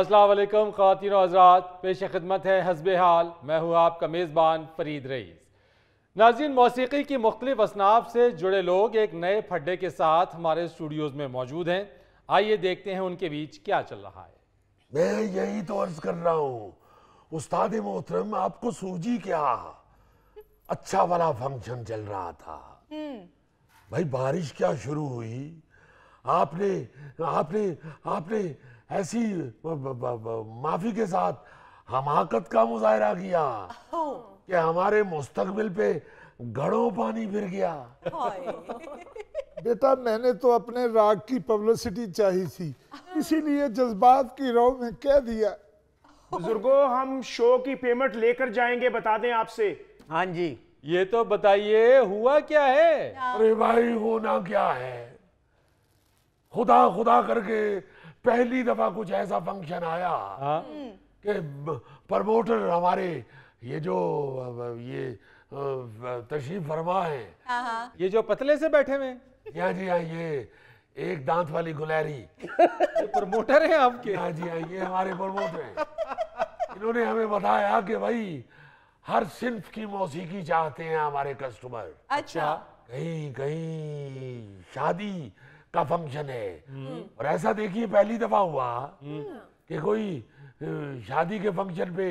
असलम खातिन हजरात पेश खदमत है हसब हाल मैं हूँ आपका मेज़बान फरीद रईस नाजीन मौसीकी की मुख्तलिफ असनाफ से जुड़े लोग एक नए फड्डे के साथ हमारे स्टूडियोज़ में मौजूद हैं आइए देखते हैं उनके बीच क्या चल रहा है मैं यही तो अर्ज कर रहा हूँ उस्ताद मोहतरम आपको सूझी क्या अच्छा वाला फंक्शन चल रहा था हम्म। भाई बारिश क्या शुरू हुई आपने आपने आपने आपने ऐसी माफी के साथ हमाकत का मुजाहरा किया कि हमारे मुस्तकबिल पे घड़ों पानी फिर गया बेटा मैंने तो अपने राग की पब्लिसिटी चाहिए थी इसीलिए जज्बात की रो में कह दिया बुजुर्गो हम शो की पेमेंट लेकर जाएंगे बता दें आपसे हाँ जी ये तो बताइए हुआ क्या है अरे भाई होना क्या है खुदा खुदा करके पहली दफा कुछ ऐसा फंक्शन आया हाँ। कि प्रमोटर हमारे ये जो ये तशरीफ फरमा है हाँ, हाँ। ये जो पतले से बैठे हुए हाँ जी हाँ ये एक दांत वाली गुलेरी प्रमोटर है आपके हाँ जी हाँ ये हमारे प्रमोटर हैं इन्होंने हमें बताया कि भाई हर सिंफ की मौसीकी चाहते हैं हमारे कस्टमर अच्छा।, अच्छा कहीं कहीं शादी का फंक्शन है हम्म। हम्म। और ऐसा देखिए पहली दफा हुआ हम्म। कि कोई शादी के फंक्शन पे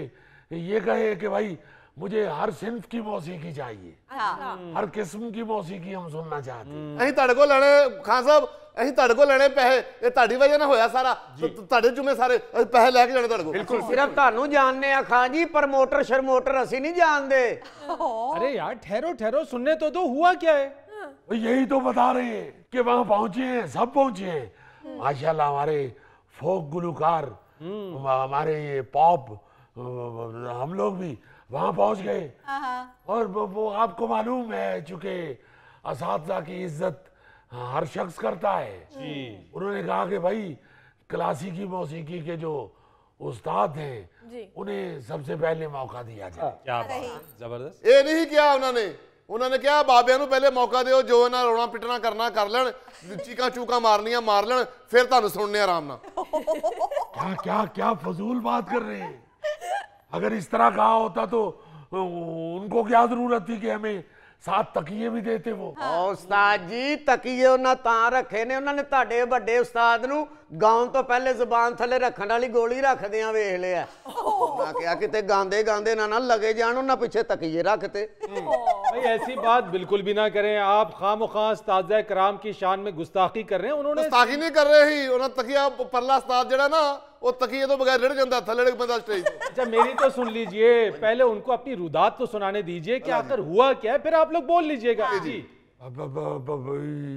ये कहे कि भाई मुझे हर सिंफ की मौसीकी चाहिए अच्छा। अच्छा। हर किस्म की मौसीकी हम सुनना चाहते हैं तड़को लड़े खान साहब अरे यार ठहरो ठहरो सुनने तो दो हुआ क्या है यही तो बता रहे हैं कि वहाँ पहुंचे हैं सब पहुंचे हैं हम्म। माशाल्लाह हमारे फोक गुलकार हम्म। हमारे ये पॉप हम लोग भी वहां पहुंच गए हाँ, हाँ। और वो, वो आपको मालूम है चूंकि इस की इज्जत हर शख्स करता है उन्होंने कहा कि भाई क्लासिकी मौसीकी के जो उस्ताद हैं उन्हें सबसे पहले मौका दिया जाए हाँ। क्या जबरदस्त ये नहीं किया उन्होंने उन्होंने कहा बाबे पहले मौका दो जो इन्हें रोना पिटना करना कर लैन चीक चूक मारनिया मार लैन फिर तुम सुनने आराम ना क्या क्या क्या फजूल बात कर रहे हैं अगर इस तरह कहा होता तो उनको क्या जरूरत थी कि हमें ਸਾਥ ਤਕੀਏ ਵੀ ਦੇਤੇ ਉਹ ਹਾਂ ਉਸਤਾਦ ਜੀ ਤਕੀਏ ਉਹਨਾਂ ਤਾਂ ਰੱਖੇ ਨੇ ਉਹਨਾਂ ਨੇ ਤੁਹਾਡੇ ਵੱਡੇ ਉਸਤਾਦ ਨੂੰ ਗਾਉਣ ਤੋਂ ਪਹਿਲੇ ਜ਼ੁਬਾਨ ਥੱਲੇ ਰੱਖਣ ਵਾਲੀ ਗੋਲੀ ਰੱਖਦੇ ਆ ਵੇਖ ਲਿਆ ਮੈਂ ਕਿਹਾ ਕਿਤੇ ਗਾਉਂਦੇ ਗਾਉਂਦੇ ਨਾ ਨਾ ਲਗੇ ਜਾਣ ਉਹਨਾਂ ਪਿੱਛੇ ਤਕੀਏ ਰੱਖਤੇ भाई ऐसी बात बिल्कुल भी ना करें आप खाम खास ताजा कराम की शान में गुस्ताखी कर रहे हैं उन्होंने गुस्ताखी नहीं कर रहे ही उन्होंने तकिया परला उस्ताद जड़ा ना वो तकिए तो बगैर लड़ जाता था लड़क बंदा स्टेज अच्छा मेरी तो सुन लीजिए पहले उनको अपनी रुदात तो सुनाने दीजिए कि आखिर हुआ क्या है फिर आप लोग बोल लीजिएगा जी अब अब अब अब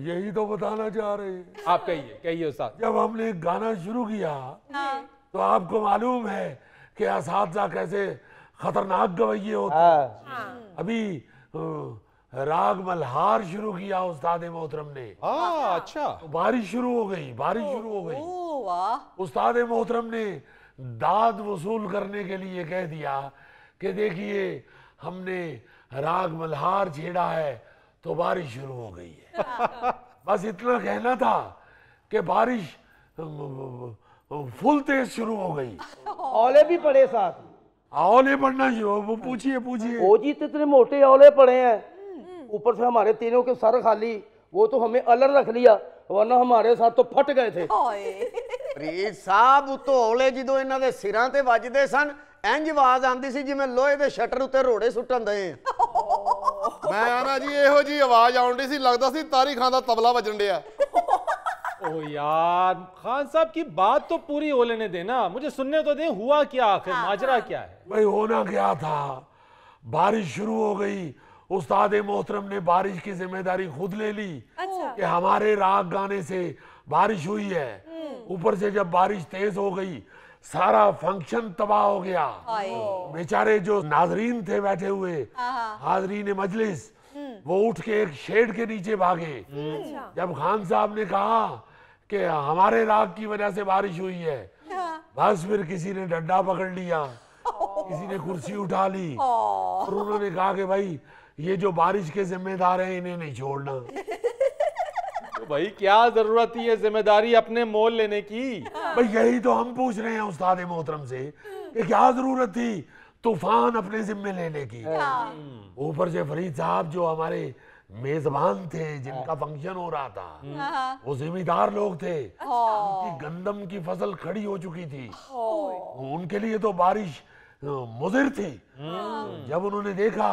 यही तो बताना चाह रहे हैं आप कहिए कहिए उस्ताद जब हमने गाना शुरू किया हाँ। तो आपको मालूम है कि इस कैसे खतरनाक गवैये होते हाँ। हाँ। अभी राग मल्हार शुरू किया उस्ताद मोहतरम ने अच्छा तो बारिश शुरू हो गई बारिश शुरू हो गई उस्ताद मोहतरम ने दाद वसूल करने के लिए कह दिया कि देखिए हमने राग मल्हार छेड़ा है तो बारिश शुरू हो गई है बस इतना कहना था कि बारिश फुल तेज शुरू हो गई औले भी पड़े साथ औले पड़ना शुरू पूछिए पूछिए ओ जी इतने मोटे औले पड़े हैं ऊपर से हमारे तीनों के सर खाली वो तो हमें अलर रख लिया वरना हमारे साथ तो फट गए थे ਪ੍ਰੀਤ ਸਾਹਿਬ ਉਤੋਂ ਔਲੇ ਜਦੋਂ ਇਹਨਾਂ ਦੇ ਸਿਰਾਂ ਤੇ ਵੱਜਦੇ ਸਨ ਇੰਜ ਆਵਾਜ਼ ਆਉਂਦੀ ਸੀ ਜਿਵੇਂ ਲੋਹੇ ਦੇ ਸ਼ਟਰ ਉੱਤੇ ਰੋੜੇ ਸੁੱਟਣ ਦੇ ਮੈਂ ਆਣਾ जी ਇਹੋ ਜੀ ਆਵਾਜ਼ ਆਉਂਦੀ सी ਲੱਗਦਾ ਸੀ ਤਾਰੀ ਖਾਨ ਦਾ ਤਬਲਾ ਵੱਜਣ ਡਿਆ ओ यार खान साहब की बात तो पूरी हो लेने देना मुझे सुनने तो दे हुआ क्या आखिर माजरा क्या है भाई होना क्या था बारिश शुरू हो गई उस्ताद मोहतरम ने बारिश की जिम्मेदारी खुद ले ली अच्छा। कि हमारे राग गाने से बारिश हुई है हम्म। ऊपर से जब बारिश तेज हो गई सारा फंक्शन तबाह हो गया बेचारे जो नाजरीन थे बैठे हुए हाँ, हाँ। हाजरीन मजलिस हम्म। वो उठ के एक शेड के नीचे भागे हम्म। अच्छा। जब खान साहब ने कहा कि हमारे राग की वजह से बारिश हुई है हाँ। बस फिर किसी ने डंडा पकड़ लिया किसी ने कुर्सी उठा ली और उन्होंने कहा कि भाई ये जो बारिश के जिम्मेदार हैं इन्हें नहीं छोड़ना तो भाई क्या जरूरत थी जिम्मेदारी अपने मोल लेने की हाँ। भाई यही तो हम पूछ रहे हैं उस्ताद मोहतरम से क्या जरूरत थी तूफान अपने जिम्मे लेने की हाँ। हाँ। ऊपर से फरीद साहब जो हमारे मेजबान थे जिनका फंक्शन हो रहा था हम्म। वो जिम्मेदार लोग थे उनकी गंदम की फसल खड़ी हो चुकी थी उनके लिए तो बारिश मुजिर थी जब उन्होंने देखा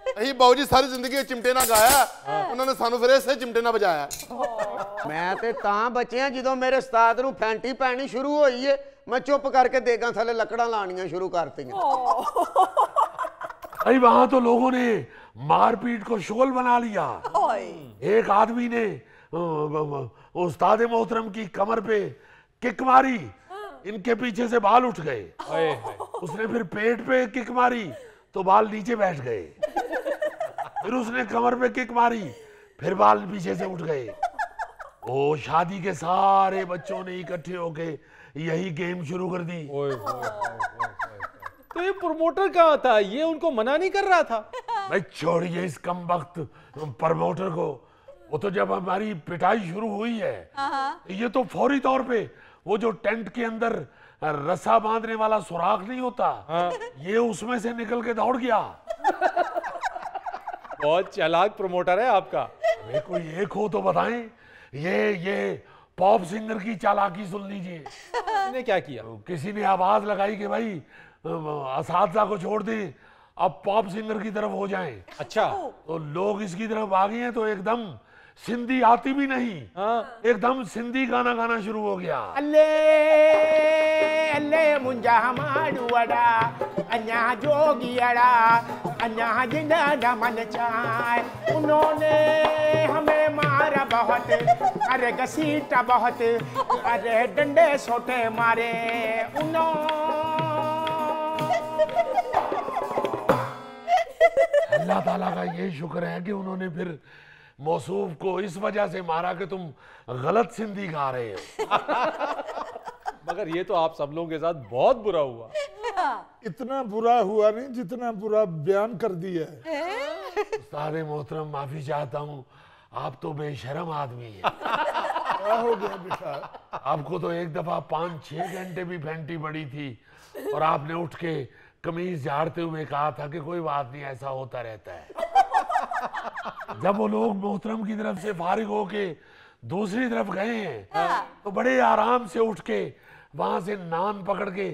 ਅਸੀਂ ਬਾਉ ਜੀ ਸਾਰੀ ਜ਼ਿੰਦਗੀ ਚਿਮਟੇ ਨਾਲ ਗਾਇਆ ਉਹਨਾਂ ਨੇ ਸਾਨੂੰ ਫਿਰ ਇਸੇ ਚਿਮਟੇ ਨਾਲ ਵਜਾਇਆ ਮੈਂ ਤੇ ਤਾਂ ਬਚਿਆ ਜਦੋਂ ਮੇਰੇ ਉਸਤਾਦ ਨੂੰ ਫੈਂਟੀ ਪੈਣੀ ਸ਼ੁਰੂ ਹੋਈ ਏ ਮੈਂ ਚੁੱਪ ਕਰਕੇ ਦੇਗਾ ਥੱਲੇ ਲੱਕੜਾਂ ਲਾਣੀਆਂ ਸ਼ੁਰੂ ਕਰਤੀਆਂ अरे वहां तो लोगों ने मारपीट को शोल बना लिया एक आदमी ने उस्ताद मोहतरम की कमर पे किक मारी इनके पीछे से बाल उठ गए उसने फिर पेट पे किक मारी तो बाल नीचे बैठ गए फिर उसने कमर पे किक मारी फिर बाल पीछे से उठ गए ओ शादी के सारे बच्चों ने इकट्ठे होके यही गेम शुरू कर दी ओए, ओए, ओए, ओए, ओए, ओए, ओए। तो ये प्रमोटर कहा था ये उनको मना नहीं कर रहा था भाई छोड़िए इस कम वक्त प्रमोटर को वो तो जब हमारी पिटाई शुरू हुई है हाँ, हाँ। ये तो फौरी तौर पे वो जो टेंट के अंदर रस्सा बांधने वाला सुराख नहीं होता हाँ। ये उसमें से निकल के दौड़ गया बहुत चलाक प्रमोटर है आपका कोई एक हो तो बताएं ये ये पॉप सिंगर की चालाकी सुन लीजिए इसने क्या किया तो किसी ने आवाज लगाई कि भाई असाधा को छोड़ दे अब पॉप सिंगर की तरफ हो जाएं अच्छा तो लोग इसकी तरफ आ गए हैं तो एकदम सिंधी आती भी नहीं हाँ। एकदम सिंधी गाना गाना शुरू हो गया अल्ले अल्ले मुंजा हमारू अड़ा अन्या जोगी अड़ा अन्या जिंदा मन चाय उन्होंने हमें मारा बहुत अरे घसीटा बहुत अरे डंडे सोते मारे उन्होंने अल्लाह ताला का ये शुक्र है कि उन्होंने फिर मौसूफ को इस वजह से मारा कि तुम गलत सिंधी गा रहे हो मगर ये तो आप सब लोगों के साथ बहुत बुरा हुआ हाँ। इतना बुरा हुआ नहीं जितना बुरा बयान कर दिया है सारे मोहतरम माफी चाहता हूँ आप तो बेशरम आदमी है क्या हो गया बेटा आपको तो एक दफा पाँच छह घंटे भी फेंटी पड़ी थी और आपने उठ के कमीज झाड़ते हुए कहा था कि कोई बात नहीं ऐसा होता रहता है जब वो लोग मोहतरम की तरफ से फारिग होके दूसरी तरफ गए हैं हाँ। तो बड़े आराम से उठ के वहां से नान पकड़ के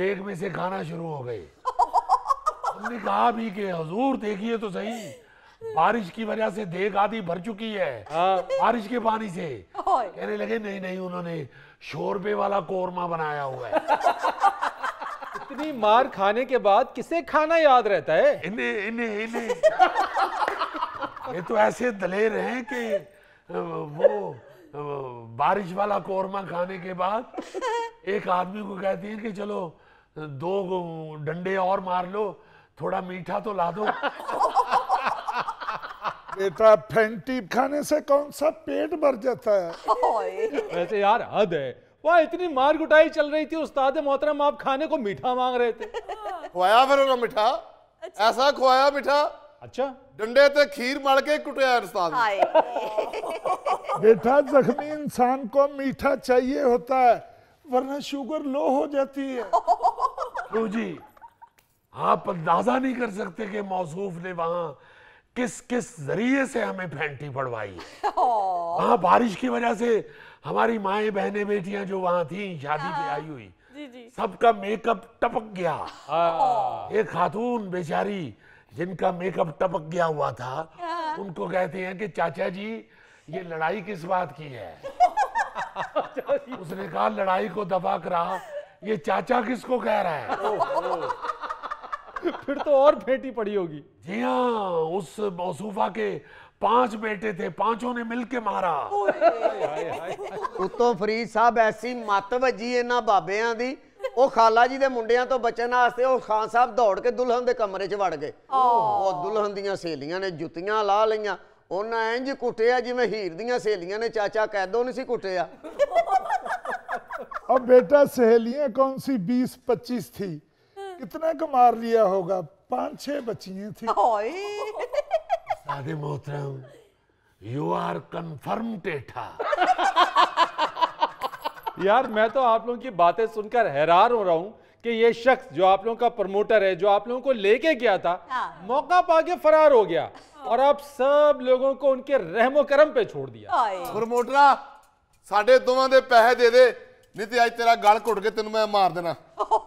देख में से खाना शुरू हो गए हमने कहा भी कि हजूर देखिए तो सही बारिश की वजह से देख आधी भर चुकी है हाँ। बारिश के पानी से कहने लगे नहीं नहीं उन्होंने शोरबे वाला कोरमा बनाया हुआ है इतनी मार खाने के बाद किसे खाना याद रहता है इन्हें इन्हें इन्हें ये तो ऐसे दलेर हैं कि वो बारिश वाला कोरमा खाने के बाद एक आदमी को कहती है कि चलो दो डंडे और मार लो थोड़ा मीठा तो ला दो बेटा फेंटी खाने से कौन सा पेट भर जाता है वैसे यार हद है वह इतनी मार कुटाई चल रही थी उस्ताद मोहतरम आप खाने को मीठा मांग रहे थे खोया फिर मीठा अच्छा। ऐसा खोया मीठा ਅੱਛਾ अच्छा। बेटा जख्मी इंसान को मीठा चाहिए होता है वरना शुगर लो हो जाती है आप अंदाजा नहीं कर सकते कि मौसूफ ने वहां किस किस जरिए से हमें फैंटी पड़वाई वहां बारिश की वजह से हमारी माए बहने बेटियां जो वहां थी शादी पे हाँ। आई हुई सबका मेकअप टपक गया हाँ। एक खातून बेचारी जिनका मेकअप टपक गया हुआ था हाँ। उनको कहते हैं कि चाचा जी ये लड़ाई किस बात की है उसने कहा लड़ाई को दबा करा ये चाचा किसको कह रहा है ओ, ओ। फिर तो और फेटी पड़ी होगी जी हाँ उस मौसूफा के पांच बेटे थे पांचों ने मिलके मारा उतो फरीद साहब ऐसी मत है इन्होंने बाबे दी खाला जी के मुंडिया तो बचने वास्ते खान साहब दौड़ के दुल्हन के कमरे च वड़ गए और दुल्हन देलिया ने जुत्तियां ला लिया उन्हें इंज कुटे जिम्मे हीर देलिया ने चाचा कैदो नहीं कुटे अब बेटा सहेलियां कौन सी बीस पच्चीस थी कितना कमार लिया होगा पांच छे बच्चियां थी सादे मोहतरम यू आर कंफर्म टेठा यार मैं तो आप लोगों की बातें सुनकर हैरान हो रहा हूँ कि ये शख्स जो आप लोगों का प्रमोटर है जो आप लोगों को लेके गया था हाँ। मौका पाके फरार हो गया हाँ। और आप सब लोगों को उनके रहमो करम पे छोड़ दिया प्रमोटरा साढ़े दोवा दे पैसे दे दे नहीं तो आज तेरा गल घुट के तेन मैं मार देना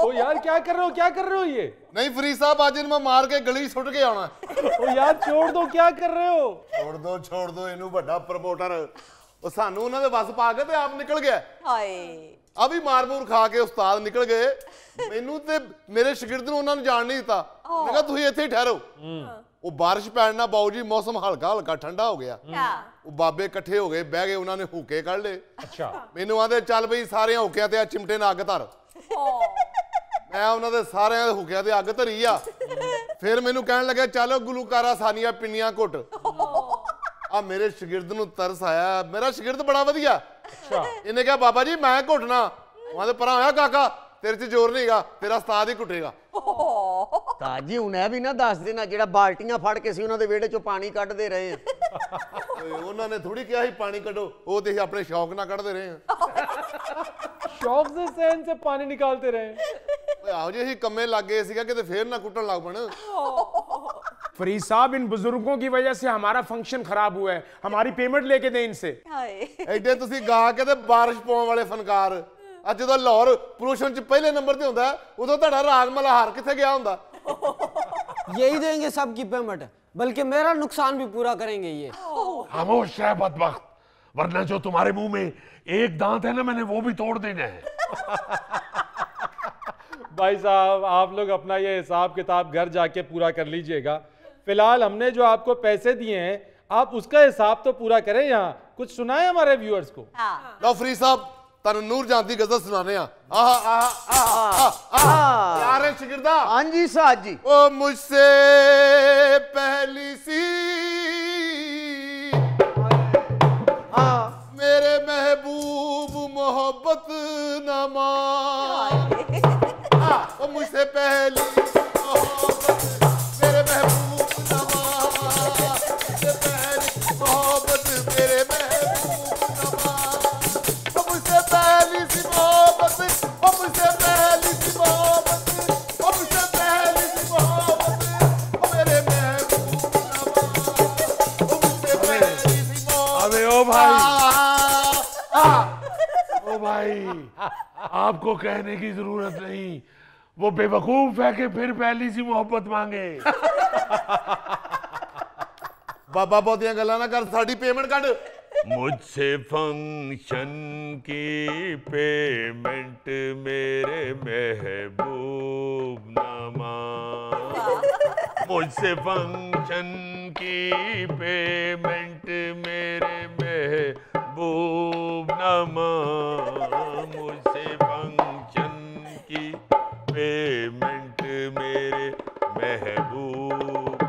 ओ यार क्या कर रहे हो क्या कर रहे हो ये नहीं फरीद साहब आज मैं मार के गली सुट के आना ओ यार छोड़ दो क्या कर रहे हो छोड़ दो छोड़ दो इन बड़ा प्रमोटर ਉਹ ਸਾਨੂੰ ਉਹਨਾਂ ਦੇ ਵੱਸ ਪਾ ਕੇ ਤੇ ਆਪ ਨਿਕਲ ਗਿਆ ਹਾਏ ਆ ਵੀ ਮਾਰਮੂਰ ਖਾ ਕੇ ਉਸਤਾਦ ਨਿਕਲ ਗਏ ਮੈਨੂੰ ਤੇ ਮੇਰੇ ਸ਼ਾਗਿਰਦ ਨੂੰ ਉਹਨਾਂ ਨੂੰ ਜਾਣ ਨਹੀਂ ਦਿੱਤਾ ਮੈਂ ਕਿਹਾ ਤੁਸੀਂ ਇੱਥੇ ਹੀ ਠਹਿਰੋ ਉਹ بارش ਪੈਣ ਨਾਲ ਬਾਉ ਜੀ ਮੌਸਮ ਹਲਕਾ ਹਲਕਾ ਠੰਡਾ ਹੋ ਗਿਆ ਉਹ ਬਾਬੇ ਇਕੱਠੇ ਹੋ ਗਏ ਬਹਿ ਗਏ ਉਹਨਾਂ ਨੇ ਹੁੱਕੇ ਕੱਢ ਲਏ ਅੱਛਾ ਮੈਨੂੰ ਆਂਦੇ ਚੱਲ ਬਈ ਸਾਰਿਆਂ ਹੁਕਿਆਂ ਤੇ ਆ ਚਿਮਟੇ ਨਾਲ ਅੱਗ ਧਰ ਮੈਂ ਉਹਨਾਂ ਦੇ ਸਾਰਿਆਂ ਦੇ ਹੁੱਕਿਆਂ ਤੇ ਅੱਗ ਧਰੀ ਆ ਫਿਰ ਮੈਨੂੰ ਕਹਿਣ ਲੱਗਾ ਚਲੋ ਗੁਲੂਕਾਰਾ ਸਾਨੀਆਂ ਪਿੰਨੀਆਂ ਘੁੱਟ ਆ ਮੇਰੇ ਸ਼ਾਗਿਰਦ ਨੂੰ ਤਰਸ ਆਇਆ ਮੇਰਾ ਸ਼ਾਗਿਰਦ ਬੜਾ ਵਧੀਆ ਅੱਛਾ ਇਹਨੇ ਕਿਹਾ ਬਾਬਾ ਜੀ ਮੈਂ ਘੁੱਟਣਾ ਉਹਨਾਂ ਦੇ ਪਰਾਂ ਆਇਆ ਕਾਕਾ ਤੇਰੇ 'ਚ ਜ਼ੋਰ ਨਹੀਂਗਾ ਤੇਰਾ ਉਸਤਾਦ ਹੀ ਘੁੱਟੇਗਾ ਤਾਂ ਹੁਣ ਇਹ ਵੀ ਨਾ ਦੱਸ ਦੇਣਾ ਜਿਹੜਾ ਬਾਲਟੀਆਂ ਫੜ ਕੇ ਸੀ ਉਹਨਾਂ ਦੇ ਵਿਹੜੇ 'ਚੋਂ ਪਾਣੀ ਕੱਢਦੇ ਰਹੇ ਓਏ ਉਹਨਾਂ ਨੇ ਥੋੜੀ ਕਿਹਾ ਸੀ ਪਾਣੀ ਕੱਢੋ ਉਹ ਤੇ ਆਪਣੇ ਸ਼ੌਕ ਨਾਲ ਕੱਢਦੇ ਰਹੇ ਆ ਸ਼ੌਕ ਦੇ ਸੈਨ ਤੇ ਪਾਣੀ ਨਿਕਾਲਦੇ ਰਹੇ ਓਏ ਆਹੋ ਜੇ ਹੀ ਕੰਮੇ ਲੱਗੇ ਸੀਗਾ ਕਿਤੇ ਫੇਰ ਨਾ ਕੁੱਟਣ ਲੱਗ ਪਣ फरीद साहब इन बुजुर्गों की वजह से हमारा फंक्शन खराब हुआ है हमारी पेमेंट लेके दे इनसे ਐਡੇ गा के ਕੇ ਤੇ ਬਾਰਿਸ਼ ਪਾਉਣ ਵਾਲੇ ਫਨਕਾਰ ਅੱਜ ਜਦੋਂ ਲਾਹੌਰ पहले नंबर से ਨੰਬਰ ਤੇ ਹੁੰਦਾ ਉਦੋਂ ਤੁਹਾਡਾ ਰਾਗ ਮਲਹਾਰ ਕਿੱਥੇ ਗਿਆ ਹੁੰਦਾ यही देंगे सबकी पेमेंट बल्कि मेरा नुकसान भी पूरा करेंगे ये खामोश रह बदबख्त वरना जो तुम्हारे मुंह में एक दांत है ना मैंने वो भी तोड़ देना है भाई साहब आप लोग अपना ये हिसाब किताब घर जाके पूरा कर लीजिएगा फिलहाल हमने जो आपको पैसे दिए हैं आप उसका हिसाब तो पूरा करें यहाँ कुछ सुनाए हमारे व्यूअर्स को हाँ। नौफरी साहब तनूर जानती गजल सुनाने आ आहा आहा आहा आहा आहा आहा आहा आहा आहा आहा आहा आहा आहा आहा आहा आहा आहा आपको कहने की जरूरत नहीं वो बेवकूफ है कि फिर पहली सी मोहब्बत मांगे बाबा बहुत ਗੱਲਾਂ ਨਾ ਕਰ ਸਾਡੀ ਪੇਮੈਂਟ ਕੱਢ मुझसे फंक्शन की पेमेंट मेरे महबूब नामा मुझसे फंक्शन की पेमेंट मेरे महबूब नामा मुझसे पेमेंट मेरे महबूब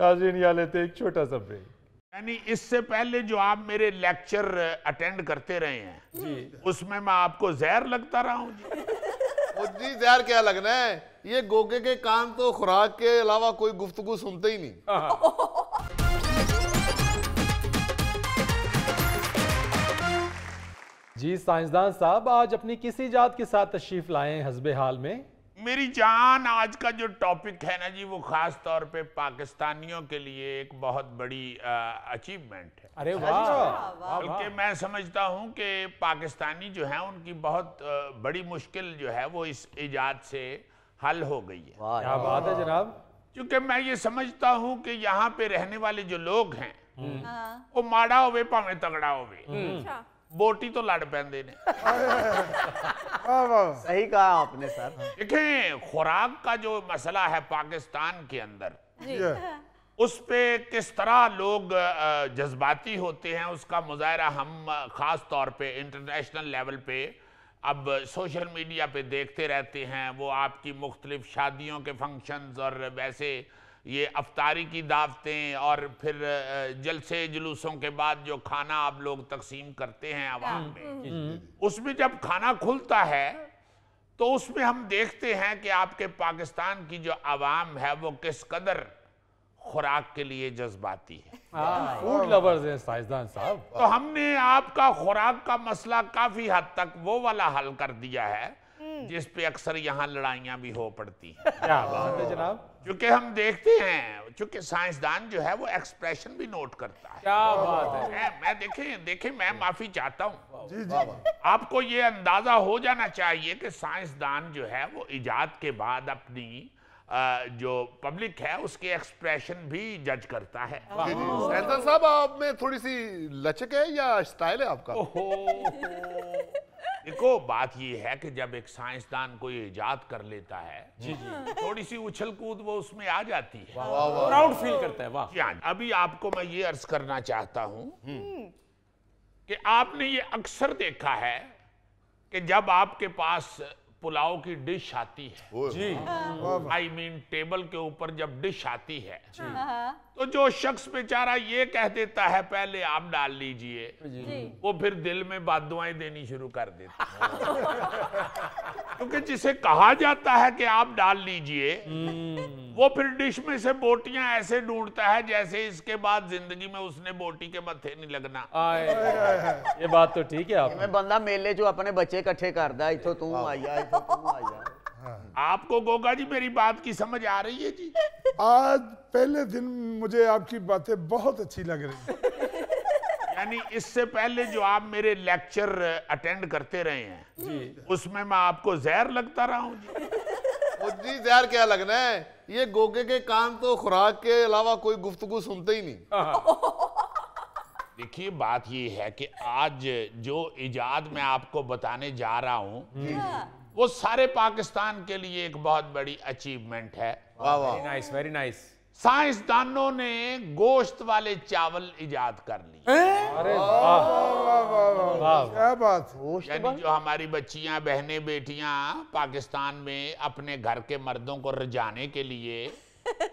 नाजीन लेते एक छोटा सा ब्रेक यानी इससे पहले जो आप मेरे लेक्चर अटेंड करते रहे हैं उसमें मैं आपको जहर लगता रहा हूँ जी जहर क्या लगना है ये गोगे के कान तो खुराक के अलावा कोई गुफ्तगु सुनते ही नहीं हाँ, हाँ। जी साइंसदान साहब आज अपनी किसी जात के साथ तशरीफ लाए हसब हाल में मेरी जान आज का जो टॉपिक है ना जी वो खास तौर पे पाकिस्तानियों के लिए एक बहुत बड़ी अचीवमेंट है अरे अच्छा, वाह बल्कि मैं समझता हूँ कि पाकिस्तानी जो है उनकी बहुत आ, बड़ी मुश्किल जो है वो इस इजाद से हल हो गई है क्या बात है जनाब क्योंकि मैं ये समझता हूँ कि यहाँ पे रहने वाले जो लोग हैं हम्म। वो माड़ा होवे भावे तगड़ा होवे हम्म। अच्छा। बोटी तो लड़ पे सही कहा आपने सर देखें खुराक का जो मसला है पाकिस्तान के अंदर उस पर किस तरह लोग जज्बाती होते हैं उसका मुजाहरा हम ख़ास तौर पे इंटरनेशनल लेवल पे अब सोशल मीडिया पे देखते रहते हैं वो आपकी मुख्तलिफ शादियों के फंक्शंस और वैसे ये अफतारी की दावतें और फिर जलसे जुलूसों के बाद जो खाना आप लोग तकसीम करते हैं आवाम हम्म, में हम्म, हम्म। उसमें जब खाना खुलता है तो उसमें हम देखते हैं कि आपके पाकिस्तान की जो आवाम है वो किस कदर खुराक के लिए जज्बाती है फूड हाँ। लवर्स हैं साइंसदान साहब तो हमने आपका खुराक का मसला काफ़ी हद तक वो वाला हल कर दिया है जिस पे अक्सर यहाँ लड़ाइया भी हो पड़ती है हाँ। जनाब क्योंकि हम देखते हैं क्योंकि साइंसदान जो है वो एक्सप्रेशन भी नोट करता है क्या बात है मैं देखें देखें मैं माफी चाहता हूँ आपको ये अंदाजा हो जाना चाहिए कि साइंसदान जो है वो इजाद के बाद अपनी जो पब्लिक है उसके एक्सप्रेशन भी जज करता है साहब आप में थोड़ी सी लचक है या स्टाइल है आपका देखो बात ये है कि जब एक साइंसदान कोई ईजाद कर लेता है जी जी थोड़ी सी उछल कूद वो उसमें आ जाती है प्राउड फील करता है वाह अभी आपको मैं ये अर्ज करना चाहता हूँ हम्म। कि आपने ये अक्सर देखा है कि जब आपके पास पुलाव की डिश आती है जी आई मीन टेबल के ऊपर जब डिश आती है तो जो शख्स बेचारा ये कह देता है पहले आप डाल लीजिए वो फिर दिल में दुआएं देनी शुरू कर देता क्योंकि जिसे कहा जाता है कि आप डाल लीजिए हम्म। वो फिर डिश में से बोटियां ऐसे ढूंढता है जैसे इसके बाद जिंदगी में उसने बोटी के मथे नहीं लगना आए, ये बात तो ठीक है आप बंदा मेले जो अपने बच्चे इकट्ठे दिया इतो तू आई तू आई आपको गोगा जी मेरी बात की समझ आ रही है जी आज पहले दिन मुझे आपकी बातें बहुत अच्छी लग रही यानी इससे पहले जो आप मेरे लेक्चर अटेंड करते रहे हैं उसमें मैं आपको जहर लगता रहा हूँ जी जी जहर क्या लगना है ये गोगे के कान तो खुराक के अलावा कोई गुफ्तगु सुनते ही नहीं हाँ। देखिए बात ये है कि आज जो इजाद मैं आपको बताने जा रहा हूँ वो सारे पाकिस्तान के लिए एक बहुत बड़ी अचीवमेंट है नाइस वेरी नाइस साइंसदानों ने गोश्त वाले चावल इजाद कर लिए अरे क्या बात यानी जो हमारी बच्चियां बहने बेटियां पाकिस्तान में अपने घर के मर्दों को रजाने के लिए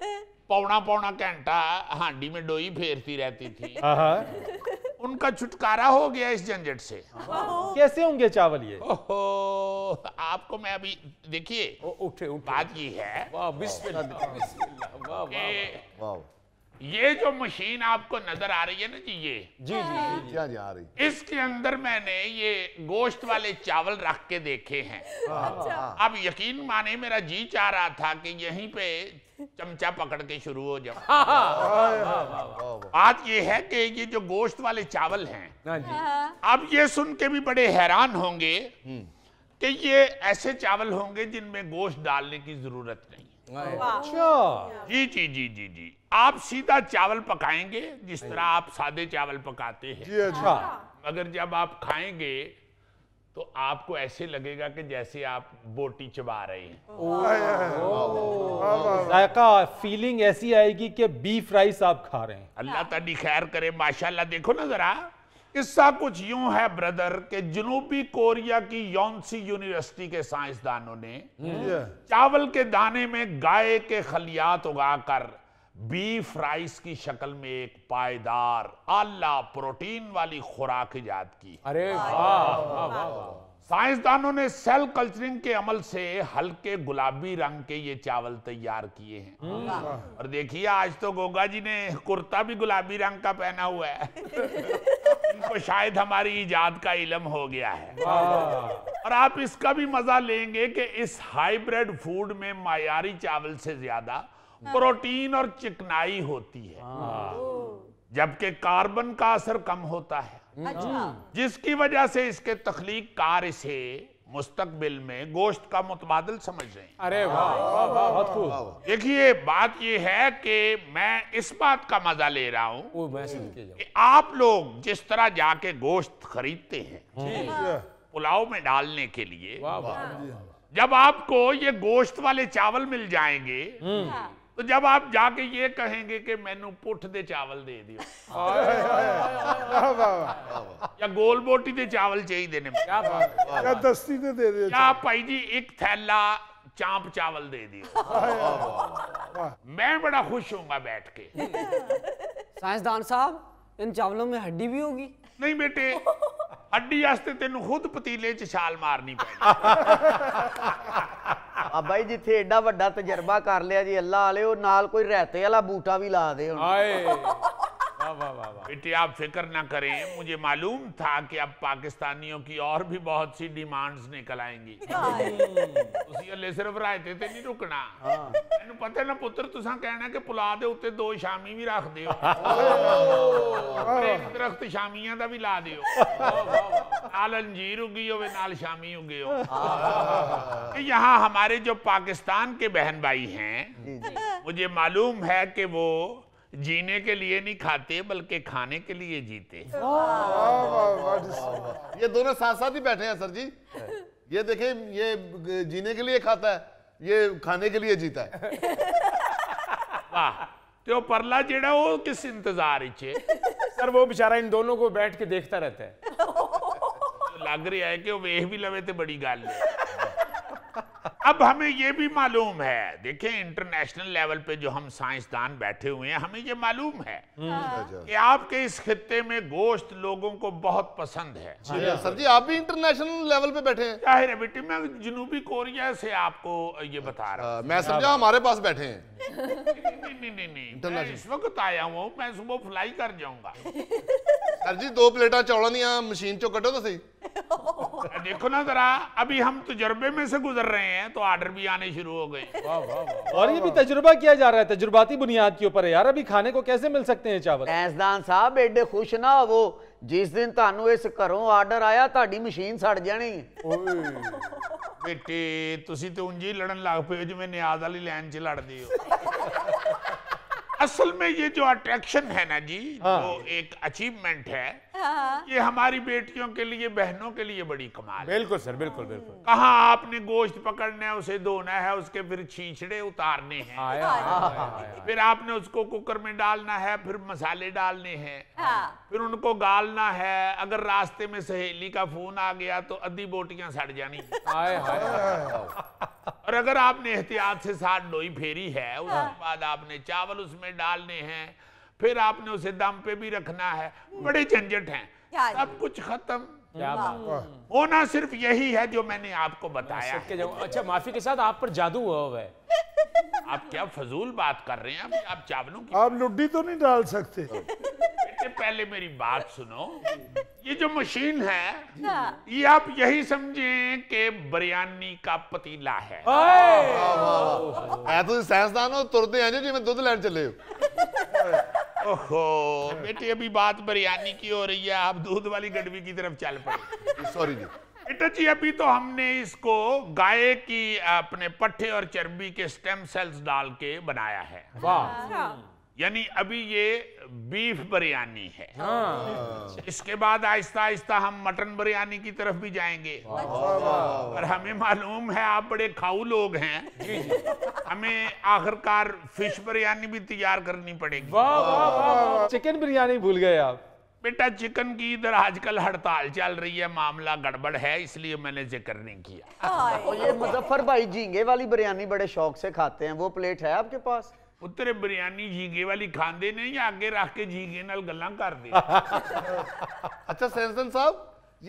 पौना पौना घंटा हांडी में डोई फेरती रहती थी हाँ, हाँ। उनका छुटकारा हो गया इस झंझट से कैसे होंगे चावल ये ओहो आपको मैं अभी देखिए उठे, उठे बात ये है वाह ये जो मशीन आपको नजर आ रही है ना जी ये जी जी जी जी हाँ आ रही इसके अंदर मैंने ये गोश्त वाले चावल रख के देखे हैं हाँ, हाँ, अच्छा। अब यकीन माने मेरा जी चाह रहा था कि यहीं पे चमचा पकड़ के शुरू हो जाओ बात ये है कि ये जो गोश्त वाले चावल हैं अब ये सुन के भी बड़े हैरान होंगे हम्म। कि ये ऐसे चावल होंगे जिनमें गोश्त डालने की जरूरत नहीं अच्छा जी जी जी जी जी आप सीधा चावल पकाएंगे जिस तरह आप सादे चावल पकाते हैं जी अच्छा।, अच्छा मगर जब आप खाएंगे तो आपको ऐसे लगेगा कि जैसे आप बोटी चबा रहे हैं फीलिंग ऐसी आएगी कि बीफ राइस आप खा रहे हैं अल्लाह तली खैर करे माशाल्लाह देखो ना जरा किस्सा कुछ यूं है ब्रदर के जनूबी कोरिया की योनसी यूनिवर्सिटी के साइंसदानों ने हम्म। चावल के दाने में गाय के खलियात उगाकर बीफ राइस की शक्ल में एक पायदार आला प्रोटीन वाली खुराक इजाद की अरे वाह वाह वाह साइंसदानों ने सेल कल्चरिंग के अमल से हल्के गुलाबी रंग के ये चावल तैयार किए हैं हम्म। हाँ। और देखिए आज तो गोगा जी ने कुर्ता भी गुलाबी रंग का पहना हुआ है इनको शायद हमारी ईजाद का इलम हो गया है और आप इसका भी मजा लेंगे कि इस हाइब्रिड फूड में मायारी चावल से ज्यादा हाँ। प्रोटीन और चिकनाई होती है हाँ। जबकि कार्बन का असर कम होता है अच्छा हम्म। जिसकी वजह से इसके तखलीक कार से मुस्तकबिल में गोश्त का मुतबादल समझ रहे हैं अरे वाह देखिए बात ये है कि मैं इस बात का मजा ले रहा हूँ आप लोग जिस तरह जाके गोश्त खरीदते हैं हाँ। पुलाव में डालने के लिए हाँ। जब आपको ये गोश्त वाले चावल मिल जाएंगे हाँ। तो जब आप जाके ये कहेंगे कि मैनू पुठ दे चावल दे दियो या गोल बोटी दे चावल चाहिए दस्ती दे दियो क्या भाई जी एक थैला चांप चावल दे दियो मैं बड़ा खुश होऊंगा बैठ के साइंसदान साहब इन चावलों में हड्डी भी होगी नहीं बेटे ਅੱਡੀ ਵਾਸਤੇ ਤੈਨੂੰ ਖੁਦ ਪਤੀਲੇ 'ਚ ਛਾਲ ਮਾਰਨੀ ਪੈਣੀ ਆ ਬਾਈ ਜਿੱਥੇ ਐਡਾ ਵੱਡਾ ਤਜਰਬਾ ਕਰ ਲਿਆ ਜੀ ਅੱਲਾ ਵਾਲਿਓ ਨਾਲ ਕੋਈ ਰਹਿਤੇ ਵਾਲਾ ਬੂਟਾ ਵੀ ਲਾ ਦੇ ਹੁਣ ਹਾਏ बेटी आप फिक्र ना करें मुझे मालूम था कि अब पाकिस्तानियों की और भी बहुत सी डिमांड्स निकल आएंगी hmm. उसी अल्ले सिर्फ रायते ਤੇ नहीं रुकना हाँ। मैं पता ना पुत्र तुसा कहना कि पुला दे उते दो शामी भी रख दियो ਇੱਕ ਦਰਖਤ ਸ਼ਾਮੀਆਂ ਦਾ ਵੀ ਲਾ ਦਿਓ ਨਾਲ ਅੰਜੀਰ उगी होवे नाल शामी उगे हो हाँ, हाँ, यहाँ हमारे जो पाकिस्तान के बहन भाई हैं मुझे मालूम है कि वो जीने के लिए नहीं खाते बल्कि खाने के लिए जीते ये दोनों साथ साथ ही बैठे हैं सर जी ये देखे ये जीने के लिए खाता है ये खाने के लिए जीता है वाह तो परला जेड़ा वो किस इंतजार सर वो बेचारा इन दोनों को बैठ के देखता रहता है तो लग रहा है कि वो वेह भी लवे तो बड़ी गाल अब हमें ये भी मालूम है देखें इंटरनेशनल लेवल पे जो हम साइंसदान बैठे हुए हैं हमें ये मालूम है हम्म। हाँ। अच्छा, अच्छा। कि आपके इस खत्ते में गोश्त लोगों को बहुत पसंद है सर जी आप भी इंटरनेशनल लेवल पे बैठे हैं बेटी मैं जनूबी कोरिया से आपको ये बता रहा अच्छा, हूँ मैं समझा हमारे पास बैठे हैं नहीं नहीं नहीं इस वक्त आया हूँ मैं सुबह फ्लाई कर जाऊंगा सर जी दो प्लेटा चौड़ा नहीं मशीन चो कटो तो सही देखो ना जरा अभी हम तजुर्बे में से गुजर रहे हैं तो ऑर्डर भी आने शुरू हो गए और ये भी तजुर्बा किया जा रहा है तजुर्बाती बुनियाद के ऊपर है यार अभी खाने को कैसे मिल सकते हैं चावल सैंसदान साहब एडे खुश ना वो जिस दिन ਤੁਹਾਨੂੰ इस घरों ਆਰਡਰ आया ਤੁਹਾਡੀ मशीन सड़ जानी बेटे तुम तो उंजी लड़न लग पे हो जिम्मे न्याज ਨਿਆਜ਼ लाइन च 'ਚ ਲੜਦੇ असल में ये जो अट्रैक्शन है ना जी हाँ। वो एक अचीवमेंट है हाँ। ये हमारी बेटियों के लिए बहनों के लिए बड़ी कमाल बिल्कुल सर बिल्कुल बिल्कुल कहा आपने गोश्त पकड़ना है उसे धोना है उसके फिर छींचड़े उतारने हैं हाँ। आया, आया, आया, फिर आपने उसको कुकर में डालना है फिर मसाले डालने हैं हाँ। फिर उनको गालना है अगर रास्ते में सहेली का फोन आ गया तो अधी बोटियां सड़ जानी और अगर आपने एहतियात से साथ डोई फेरी है उसके बाद आपने चावल उसमें डालने हैं फिर आपने उसे दम पे भी रखना है बड़े झंझट हैं सब कुछ खत्म होना सिर्फ यही है जो मैंने आपको बताया के अच्छा माफी के साथ आप पर जादू हुआ हुआ है आप क्या फजूल बात कर रहे हैं आप, चावलों की आप लुड्डी तो नहीं डाल सकते बेटे पहले मेरी बात सुनो ये जो मशीन है हाँ। ये आप यही समझे कि बिरयानी का पतीला है ऐ तो साइंसदान हो तुरते हैं जी मैं दुध लैन चले ओहो बेटे अभी बात बिरयानी की हो रही है आप दूध वाली गडवी की तरफ चल पड़े सॉरी जी बेटा जी अभी तो हमने इसको गाय की अपने पट्टे और चर्बी के स्टेम सेल्स डाल के बनाया है वाह अच्छा। यानी अभी ये बीफ बिरयानी है हाँ। इसके बाद आहिस्ता आहिस्ता हम मटन बिरयानी की तरफ भी जाएंगे अच्छा। पर हमें मालूम है आप बड़े खाऊ लोग हैं हमें आखिरकार फिश बिरयानी भी तैयार करनी पड़ेगी वाँ वाँ वाँ। चिकन बिरयानी भूल गए आप बेटा चिकन की इधर आजकल हड़ताल चल रही है मामला गड़बड़ है इसलिए मैंने जिक्र नहीं किया ये मुजफ्फर भाई झींगे वाली बिरयानी बड़े शौक से खाते हैं वो प्लेट है आपके पास ਪੁੱਤਰ ਬਿਰਿਆਨੀ ਜੀਗੇ ਵਾਲੀ ਖਾਂਦੇ ਨੇ ਜਾਂ ਅੱਗੇ ਰੱਖ ਕੇ ਜੀਗੇ गल कर दे अच्छा सैमसन साहब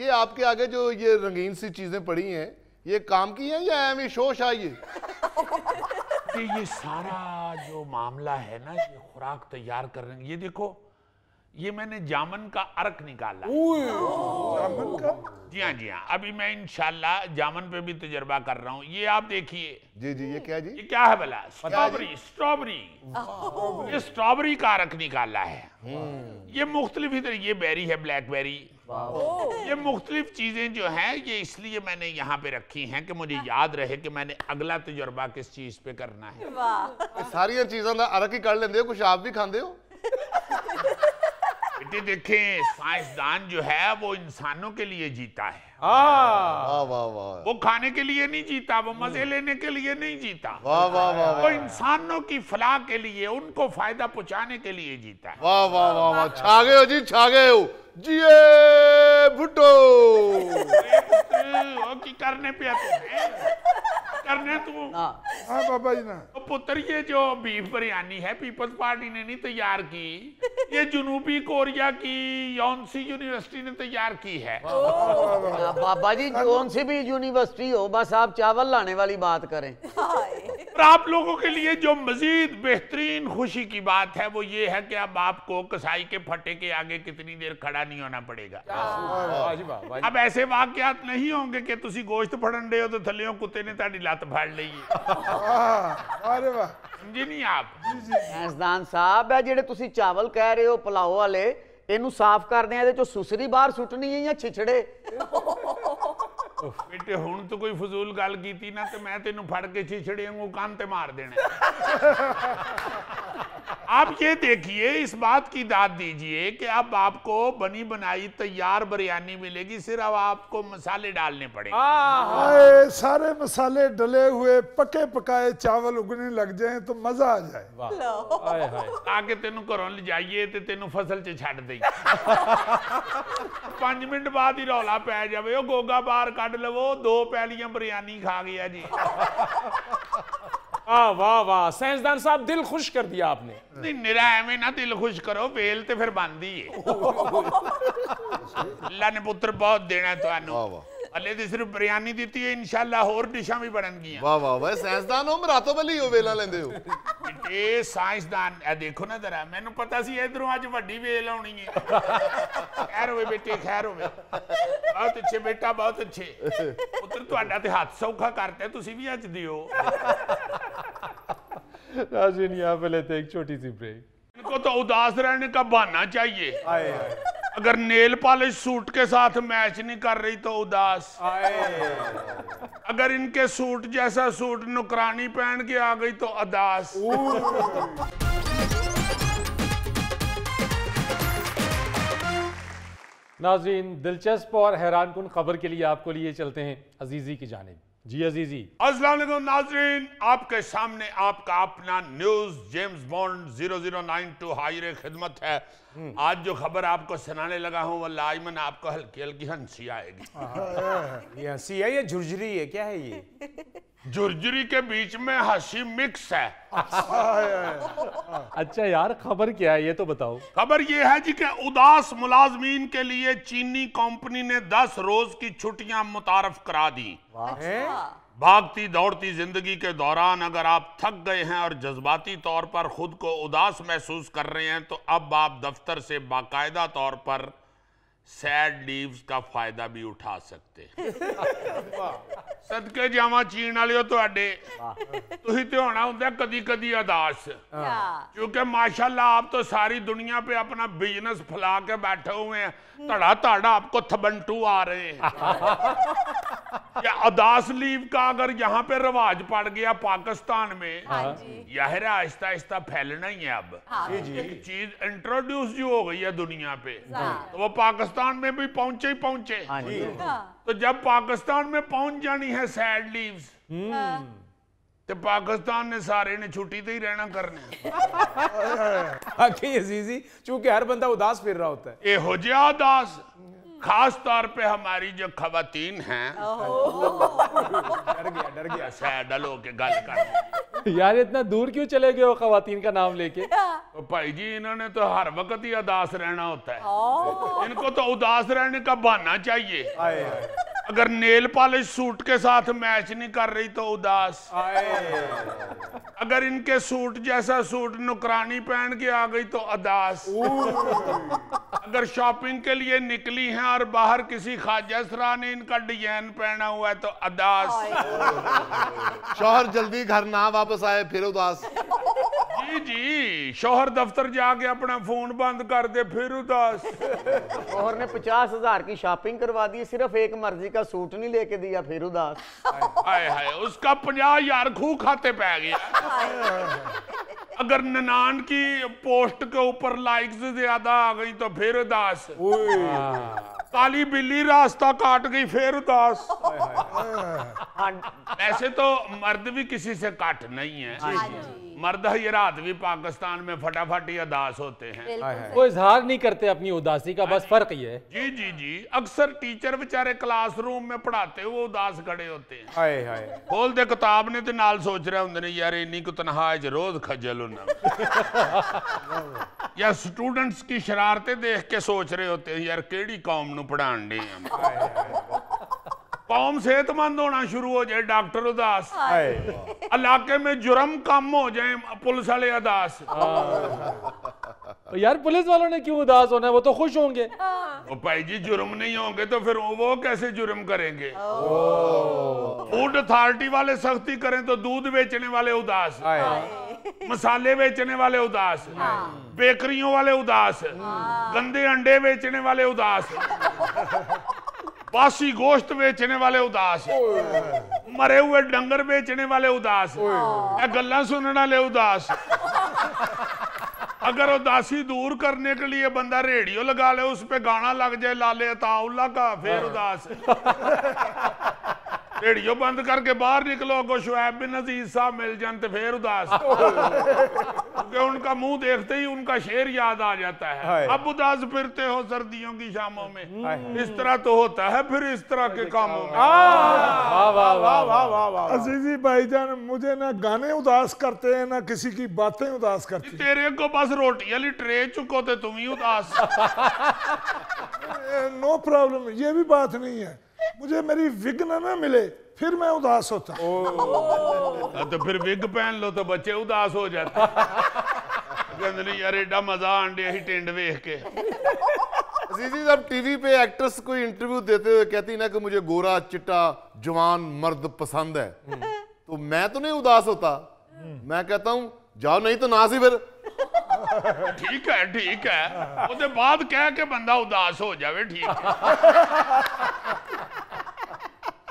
ये आपके आगे जो ये रंगीन सी चीजें पड़ी हैं ये काम की हैं या एम शोश आई ये ये सारा जो मामला है ना ये खुराक तैयार कर करने ये देखो ये मैंने जामन का अर्क निकाला जामन का जी हाँ जी हाँ अभी मैं इनशाला जामन पे भी तजर्बा कर रहा हूँ ये आप देखिए जी जी ये क्या जी ये क्या है भला स्ट्रॉबेरी स्ट्रॉबेरी ये स्ट्रॉबेरी का अर्क निकाला है हम्म। ये मुख्तलिफ इधर ये बेरी है ब्लैकबेरी ये मुख्तलिफ चीज़ें जो हैं ये इसलिए मैंने यहाँ पे रखी हैं कि मुझे हाँ। याद रहे कि मैंने अगला तजुर्बा किस चीज़ पे करना है सारिया चीज़ों का अर्क ही कर लेंगे कुछ आप भी खाते हो बेटे देखे साइंसदान जो है वो इंसानों के लिए जीता है वो खाने के लिए नहीं जीता वो मजे हम्म। लेने के लिए नहीं जीता वो इंसानों की फलाह के लिए उनको फायदा पहुंचाने के लिए जीता है वाह वाह वाह वाह हो जी छागे हो जिए भुट्टो की करने पे आते करने तू तो हाँ बाबा जी ना तो पुत्र ये जो बीफ बिरयानी है पीपल्स पार्टी ने नहीं तैयार की ये जुनूबी कोरिया की यौनसी यूनिवर्सिटी ने तैयार की है बाबा जी कौन हाँ, सी भी यूनिवर्सिटी हो बस आप चावल लाने वाली बात करें और आप लोगों के लिए जो मजीद बेहतरीन खुशी की बात है वो ये है कि अब आपको कसाई के फटे के आगे कितनी देर खड़ा नहीं होना पड़ेगा अब ऐसे वाक्यात नहीं होंगे कि ਤੁਸੀਂ ਗੋਸ਼ਤ ਫੜਨ ਦੇ ਹੋ ਤੇ ਥੱਲਿਓਂ ਕੁੱਤੇ ਨੇ ਤੁਹਾਡੀ ਲੱਤ ਫੜ ਲਈ ਹੈ ਅਰੇ ਵਾਹ ਸਮਝੀ ਨਹੀਂ ਆਪ ਜੀ ਜੀ ਸੈਂਸਦਾਨ ਸਾਹਿਬ ਹੈ ਜਿਹੜੇ ਤੁਸੀਂ ਚਾਵਲ ਕਹਿ ਰਹੇ ਹੋ ਪਲਾਓ ਵਾਲੇ ਇਹਨੂੰ ਸਾਫ਼ ਕਰਦੇ ਆ ਇਹਦੇ ਚੋਂ ਸੁਸਰੀ ਬਾਹਰ ਸੁੱਟਣੀ ਹੈ ਜਾਂ ਛਿਛੜੇ बेटे हूं तो कोई फजूल गल की ना तो मैं तेन फड़ के छिछड़े वो कान ते मार देने आप ये देखिए इस बात की दाद दीजिए कि अब आपको बनी बनाई तैयार बिरयानी मिलेगी सिर्फ अब आपको मसाले डालने पड़ेंगे सारे मसाले डले हुए पके पकाए चावल उगने लग जाए तो मजा आ जाए आके तेन घरों ले जाइए तो तेन फसल च छड़ दई पांच मिनट बाद ही रौला पै जाए गोगा बार का ਕਾਰਡ ਲਵੋ ਦੋ ਪੈਲੀਆਂ ਬਿਰਿਆਨੀ ਖਾ ਗਿਆ ਜੀ आ वाह वाह साइंसदान साहब दिल खुश कर दिया आपने नहीं मेरा एवं ना दिल खुश करो बेल तो फिर बनती है अल्लाह पुत्र बहुत देना तो ਅੱਲੇ ਦੀ ਸਿਰਫ ਬਿਰਿਆਨੀ ਦਿੱਤੀ ਹੈ ਇਨਸ਼ਾਅੱਲਾ ਹੋਰ ਡਿਸ਼ਾਂ ਵੀ ਬਣਨਗੀਆਂ ਵਾਹ ਵਾਹ ਵਾਹ ਸਾਇੰਸਦਾਨ ਹੋ ਮਰਾਤੋ ਬਲੀ ਹੋ ਵੇਲਾ ਲੈਂਦੇ ਹੋ ਇਹ ਸਾਇੰਸਦਾਨ ਇਹ ਦੇਖੋ ਨਾ ਜ਼ਰਾ ਮੈਨੂੰ ਪਤਾ ਸੀ ਇਧਰੋਂ ਅੱਜ ਵੱਡੀ ਵੇਲ ਆਉਣੀ ਹੈ ਖੈਰ ਹੋਵੇ ਬੇਟੇ ਖੈਰ ਹੋਵੇ ਬਹੁਤ ਅੱਛੇ ਬੇਟਾ ਬਹੁਤ ਅੱਛੇ ਪੁੱਤਰ ਤੁਹਾਡਾ ਤੇ ਹੱਥ ਸੌਖਾ ਕਰਤੇ ਤੁਸੀਂ ਵੀ ਅੱਜ ਦਿਓ ਨਹੀਂ ਆ ਪਹਿਲੇ ਤੇ ਇੱਕ ਛੋਟੀ ਜਿਹੀ ਬ੍ਰੇਕ इनको तो उदास रहने का बहाना चाहिए आए, आए। अगर नेल पॉलिश सूट के साथ मैच नहीं कर रही तो उदास आए, अगर इनके सूट जैसा सूट नुकरानी पहन के आ गई तो अदास नाजरीन दिलचस्प और हैरान कन खबर के लिए आपको लिए चलते हैं अजीजी की जानेब जी अजीजी असलम नाजरीन आपके सामने आपका अपना news James Bond zero zero nine two हाजिर खिदमत है हम्म। आज जो खबर आपको सुनाने लगा हूँ वो लाजमन आपको हल्की हल्की हंसी आएगी हाँ, हाँ, हाँ। हंसी है या झुरझुरी है क्या है ये जुर्जरी के बीच में हंसी मिक्स है अच्छा यार खबर क्या है ये तो बताओ खबर ये है जी के उदास मुलाजमीन के लिए चीनी कंपनी ने 10 रोज की छुट्टियां मुतारफ करा दी अच्छा। भागती दौड़ती जिंदगी के दौरान अगर आप थक गए हैं और जज्बाती तौर पर खुद को उदास महसूस कर रहे हैं तो अब आप दफ्तर से बाकायदा तौर पर सैड लीव का फायदा भी उठा सकते ਦਿੱਤੇ ਸਦਕੇ ਵਾਲਿਓ ਤੁਹਾਡੇ ਤੁਸੀਂ ਤੇ ਹੋਣਾ ਹੁੰਦਾ ਕਦੀ ਕਦੀ ਅਦਾਸ ਕਿਉਂਕਿ ਮਾਸ਼ਾਅੱਲਾ ਆਪ ਤੋਂ ਸਾਰੀ ਦੁਨੀਆ अदास लीव का अगर यहाँ पे रिवाज पड़ गया पाकिस्तान में यह आहिस्ता आहिस्ता फैलना ही है अब एक चीज इंट्रोड्यूस जो हो गई है दुनिया पे वो पाकिस्तान में भी पहुंचे ही पहुंचे तो जब पाकिस्तान में पहुंच जानी है सैड लीव्स हम्म। हाँ। तो पाकिस्तान ने सारे ने छुट्टी तो ही रहना करने अजीजी चूंकि हर बंदा उदास फिर रहा होता है हो जि उदास खास तौर पे हमारी जो खातन है डर गया डर गया कर यार इतना दूर क्यों चले गए खातन का नाम लेके तो भाई जी इन्होंने तो हर वक्त ही उदास रहना होता है इनको तो उदास रहने का बहाना चाहिए आए, आए। अगर नेल पॉलिश सूट के साथ मैच नहीं कर रही तो उदास आए। अगर इनके सूट जैसा सूट नुकरानी पहन के आ गई तो उदास अगर शॉपिंग के लिए निकली है और बाहर किसी खाजसरा ने इनका डिजाइन पहना हुआ है तो अदास शोहर जल्दी घर ना वापस आए फिर उदास जी जी शोहर दफ्तर जाके अपना फोन बंद कर दे फिर उदास शोहर ने पचास हजार की शॉपिंग करवा दी सिर्फ एक मर्जी का सूट नहीं लेके दिया फिर उदास आए, आए, आए, उसका पचास हजार खू खाते पै गया अगर ननान की पोस्ट के ऊपर लाइक्स ज्यादा आ गई तो फिर उदास काली बिल्ली रास्ता काट गई फिर उदास ऐसे हाँ। तो मर्द भी किसी से काट नहीं है हाँ मर्द हजरात भी पाकिस्तान में फटाफट ही उदास होते हैं वो इजहार नहीं करते अपनी उदासी का हाँ बस फर्क ये है जी जी जी अक्सर टीचर बेचारे क्लासरूम में पढ़ाते वो उदास खड़े होते हैं हाय हाय खोल दे किताब ने तो नाल सोच रहे होंगे यार इन्हीं को तनहा रोज खजल होना या स्टूडेंट्स की शरारते देख के सोच रहे होते हैं यार केड़ी कौम कौम ਨੂੰ ਪੜਾਉਣ ਆ कौम सेहतमंद होना शुरू हो जाए डॉक्टर उदास इलाके में जुर्म कम हो जाए पुलिस वाले उदास यार पुलिस वालों ने क्यों उदास होना है वो तो खुश होंगे वो भाई जी जुर्म नहीं होंगे तो फिर वो कैसे जुर्म करेंगे फूड अथॉरिटी वाले सख्ती करें तो दूध बेचने वाले उदास आए। आए। मसाले बेचने वाले उदास हाँ। बेकरियों वाले उदास हाँ। गंदे अंडे बेचने वाले उदास बासी गोश्त बेचने वाले उदास मरे हुए डंगर बेचने वाले उदास गल सुनने वाले उदास अगर उदासी दूर करने के लिए बंदा रेडियो लगा ले उस पे गाना लग जाए लाले ताउला का फिर उदास रेडियो बंद करके बाहर निकलो को शुएब बिन अजीज साहब मिल जान फिर उदास क्योंकि उनका मुंह देखते ही उनका शेर याद आ जाता है अब उदास फिरते हो सर्दियों की शामों में इस तरह तो होता है फिर इस तरह के कामों में अजीजी भाईजान मुझे ना गाने उदास करते है ना किसी की बातें उदास करते तेरे को बस रोटी वाली ट्रे चुको तो तुम ही उदास नो प्रॉब्लम ये भी बात नहीं है मुझे मेरी विग ना ना मिले फिर मैं उदास होता हाँ, तो फिर विग पहन लो तो बच्चे उदास हो जाते मजा टीवी पे एक्ट्रेस को इंटरव्यू देते हुए कहती ना कि मुझे गोरा चिट्टा जवान मर्द पसंद है हम्म। तो मैं तो नहीं उदास होता मैं कहता हूँ जाओ नहीं तो ना सी फिर ठीक है ठीक है उसके बाद कह के बंदा उदास हो जाए ठीक है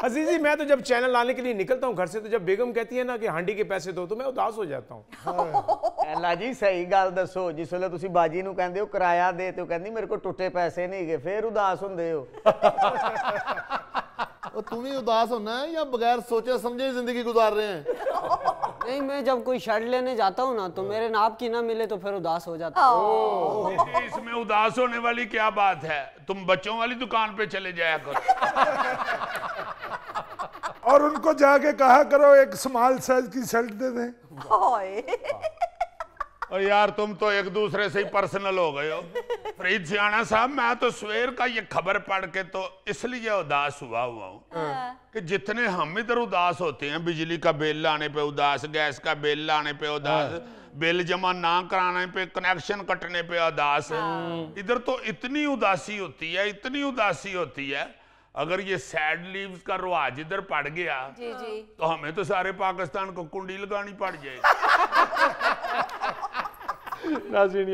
अजीजी मैं तो जब चैनल लाने के लिए निकलता हूँ घर से तो जब बेगम कहती है ना कि हांडी के पैसे दो तो मैं उदास हो जाता हूँ पहला हाँ। जी सही गल दसो जिस वे बाजी ਨੂੰ ਕਹਿੰਦੇ ਹੋ ਕਿਰਾਇਆ ਦੇ ਤੇ ਉਹ ਕਹਿੰਦੀ ਮੇਰੇ ਕੋਲ ਟੁੱਟੇ ਪੈਸੇ ਨਹੀਂ ਗਏ ਫਿਰ ਉਦਾਸ ਹੁੰਦੇ और तुम ही उदास होना है या बगैर सोचे समझे जिंदगी गुजार रहे हैं नहीं मैं जब कोई शर्ट लेने जाता हूँ ना तो हाँ। मेरे नाप की ना मिले तो फिर उदास हो जाता हूँ इसमें उदास होने वाली क्या बात है तुम बच्चों वाली दुकान पे चले जाया करो और उनको जाके कहा करो एक स्मॉल साइज की शर्ट दे दें और यार तुम तो एक दूसरे से ही पर्सनल हो गए हो फरीद सियाणा साहब मैं तो सवेर का ये खबर पढ़ के तो इसलिए उदास हुआ हुआ हूँ हाँ। कि जितने हम इधर उदास होते हैं बिजली का बिल लाने पे उदास गैस का बिल लाने पे उदास हाँ। बिल जमा ना कराने पे कनेक्शन कटने पे उदास हाँ। इधर तो इतनी उदासी होती है इतनी उदासी होती है अगर ये सैड लीव्स का रिवाज इधर पड़ गया जी जी। तो हमें तो सारे पाकिस्तान को कुंडी लगानी पड़ जाएगी